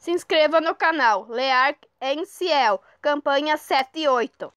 Se inscreva no canal Learc Enciel, campanha 7 e 8.